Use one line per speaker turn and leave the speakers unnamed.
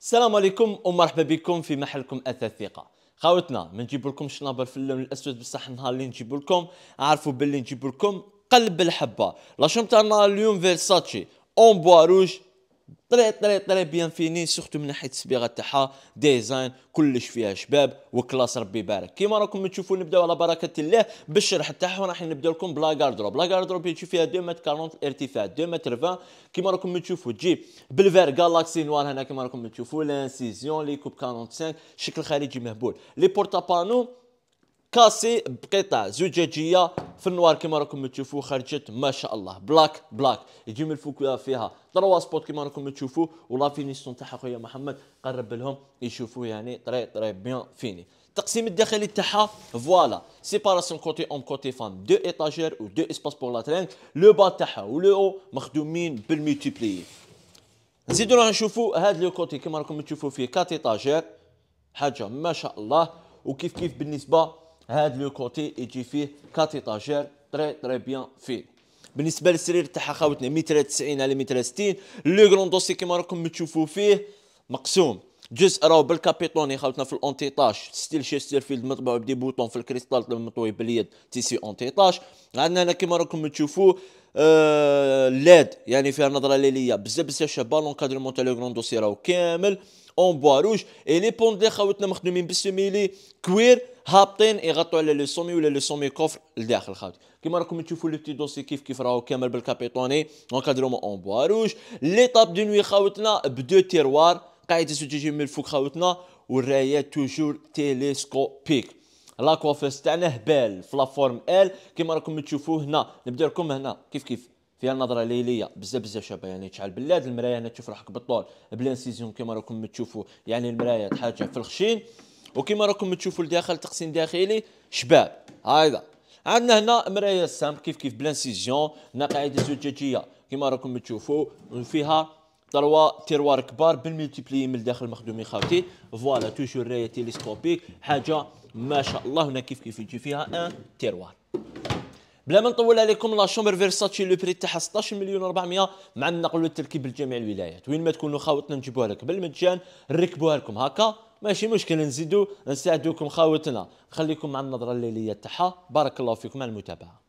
السلام عليكم ومرحبا بكم في محلكم اثاث ثقه خاوتنا ما نجيب لكم شنابر في اللون الاسود بصح النهار اللي نجيب لكم عارفوا باللي نجيب لكم قلب الحبه لا شوم تاعنا اليوم فيرساتشي اون بوا روج طري طري طري بيان فيني سورتو من ناحيه الصبيغه تاعها ديزاين كلش فيها شباب وكلاس ربي يبارك كيما راكم تشوفوا نبداو على بركه الله بالشرح تاعها راح نبدا لكم بلا غاردروب لا غاردروب تشوف فيها 2 متر 40 ارتفاع 2 متر 20 كيما راكم تشوفوا تجي بالفير جالاكسي نوار هنا كيما راكم تشوفوا لانسيزيون لي كوب 45 شكل خارجي مهبول لي بورتا بانو كاسي بقطع زجاجيه في النوار كما راكم تشوفوا خرجت ما شاء الله بلاك بلاك يجي من الفوق فيها طروا سبوت كما راكم تشوفوا ولا فينيسيون تاعها خويا محمد قرب لهم يشوفوا يعني طري طري بيان فيني التقسيم الداخلي تاعها فوالا سيباراسيون كوتي اون كوتي فام دو ايطاجير و دو اسباس بور لا ترينك لو با تاعها و لو او مخدومين بالميتيبلي نزيدو راح نشوفوا هاد لو كوتي كما راكم تشوفوا فيه كات ايتاجير حاجه ما شاء الله وكيف كيف بالنسبه هذا لو كوتي يجي فيه كاتيتاجير تري تري بيان فيه بالنسبه للسرير تاعها خاوتنا 190 على 160 لو كرون دوسي كيما راكم تشوفوا فيه مقسوم جزء راهو بالكابيتوني خاوتنا في الاونتيطاج ستيل شيستر فيلد مطبوع بدي بوطون في الكريستال مطوي باليد تيسي اونتيطاج عندنا هنا كيما راكم تشوفوا آه، ليد لاد يعني فيها نظره ليليه بزاف بزاف شابه لونكادرمون تاع لو دوسي راهو كامل اون بوا روج اي لي بون دي خاوتنا مخدومين بالسميلي كوير هابطين يغطوا على لو سومي ولا لو سومي كوفر لداخل خاوتي كيما راكم تشوفوا لو تي دوسي كيف كيف راهو كامل بالكابيتوني انكادرومون اون بوا روج لي طاب دو نوي خاوتنا بدو تيروار قاعده زجاجيه من الفوق خاوتنا والرايه توجور تيليسكوبيك لا كوفيس تاعنا هبال في لا فورم ال كيما راكم تشوفوا هنا نبدا لكم هنا كيف كيف فيها نظره ليليه بزاف بزاف شابه يعني تشعل بلاد المرايه هنا تشوف روحك بالطول بلا سيزون كما راكم تشوفوا يعني المرايه حاجه في الخشين وكما راكم تشوفوا لداخل تقسيم داخلي شباب هايدا عندنا هنا مرايه سام كيف كيف بلا سيزيون قاعده زجاجيه كما راكم تشوفوا فيها تروا تيروار كبار بالملتيبلي من الداخل مخدومين خاوتي فوالا توجور رايه تيليسكوبيك حاجه ما شاء الله هنا كيف كيف يجي فيها ان تيروار بلا ما نطول عليكم لا شومبر فيرساتشي لو بري تاعها 16 مليون 400 مع النقل والتركيب لجميع الولايات وين ما تكونوا خاوتنا نجيبوها لك بالمجان نركبوها لكم هكا ماشي مشكل نزيدو نساعدوكم خاوتنا خليكم مع النظره الليليه تاعها بارك الله فيكم على المتابعه